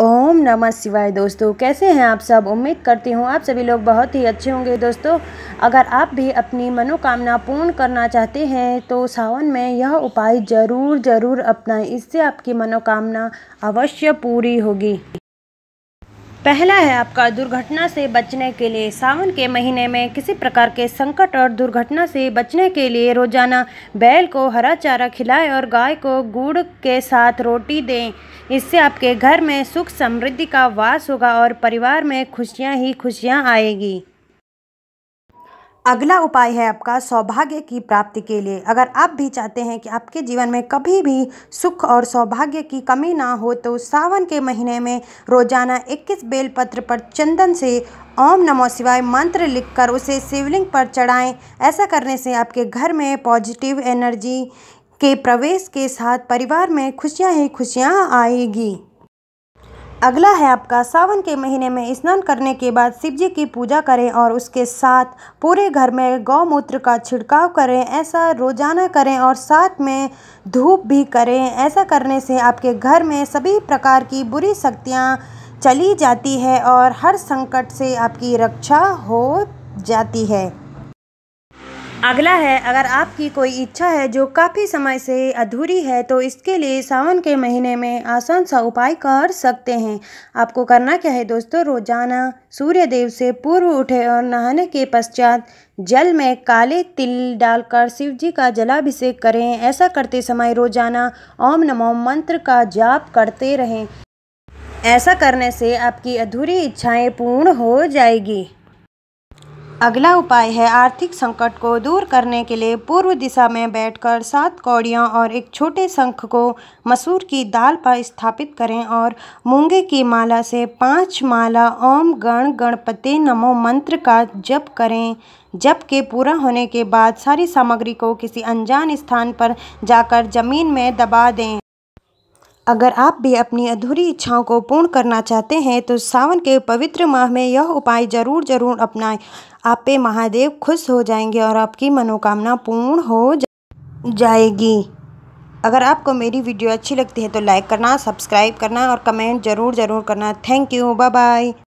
ओम नमः शिवाय दोस्तों कैसे हैं आप सब उम्मीद करती हूँ आप सभी लोग बहुत ही अच्छे होंगे दोस्तों अगर आप भी अपनी मनोकामना पूर्ण करना चाहते हैं तो सावन में यह उपाय ज़रूर ज़रूर अपनाएं इससे आपकी मनोकामना अवश्य पूरी होगी पहला है आपका दुर्घटना से बचने के लिए सावन के महीने में किसी प्रकार के संकट और दुर्घटना से बचने के लिए रोजाना बैल को हरा चारा खिलाएं और गाय को गुड़ के साथ रोटी दें इससे आपके घर में सुख समृद्धि का वास होगा और परिवार में खुशियां ही खुशियां आएगी अगला उपाय है आपका सौभाग्य की प्राप्ति के लिए अगर आप भी चाहते हैं कि आपके जीवन में कभी भी सुख और सौभाग्य की कमी ना हो तो सावन के महीने में रोजाना 21 बेलपत्र पर चंदन से ओम नमो शिवाय मंत्र लिखकर उसे शिवलिंग पर चढ़ाएं ऐसा करने से आपके घर में पॉजिटिव एनर्जी के प्रवेश के साथ परिवार में खुशियाँ ही खुशियाँ आएगी अगला है आपका सावन के महीने में स्नान करने के बाद शिव जी की पूजा करें और उसके साथ पूरे घर में गौमूत्र का छिड़काव करें ऐसा रोजाना करें और साथ में धूप भी करें ऐसा करने से आपके घर में सभी प्रकार की बुरी शक्तियाँ चली जाती है और हर संकट से आपकी रक्षा हो जाती है अगला है अगर आपकी कोई इच्छा है जो काफ़ी समय से अधूरी है तो इसके लिए सावन के महीने में आसान सा उपाय कर सकते हैं आपको करना क्या है दोस्तों रोजाना सूर्यदेव से पूर्व उठे और नहाने के पश्चात जल में काले तिल डालकर शिव जी का जलाभिषेक करें ऐसा करते समय रोजाना ओम नमो मंत्र का जाप करते रहें ऐसा करने से आपकी अधूरी इच्छाएँ पूर्ण हो जाएगी अगला उपाय है आर्थिक संकट को दूर करने के लिए पूर्व दिशा में बैठकर सात कौड़ियाँ और एक छोटे शंख को मसूर की दाल पर स्थापित करें और मूंगे की माला से पांच माला ओम गण गणपति नमो मंत्र का जप करें जप के पूरा होने के बाद सारी सामग्री को किसी अनजान स्थान पर जाकर ज़मीन में दबा दें अगर आप भी अपनी अधूरी इच्छाओं को पूर्ण करना चाहते हैं तो सावन के पवित्र माह में यह उपाय जरूर जरूर अपनाएं आप पे महादेव खुश हो जाएंगे और आपकी मनोकामना पूर्ण हो जाएगी अगर आपको मेरी वीडियो अच्छी लगती है तो लाइक करना सब्सक्राइब करना और कमेंट ज़रूर ज़रूर करना थैंक यू बाय बाय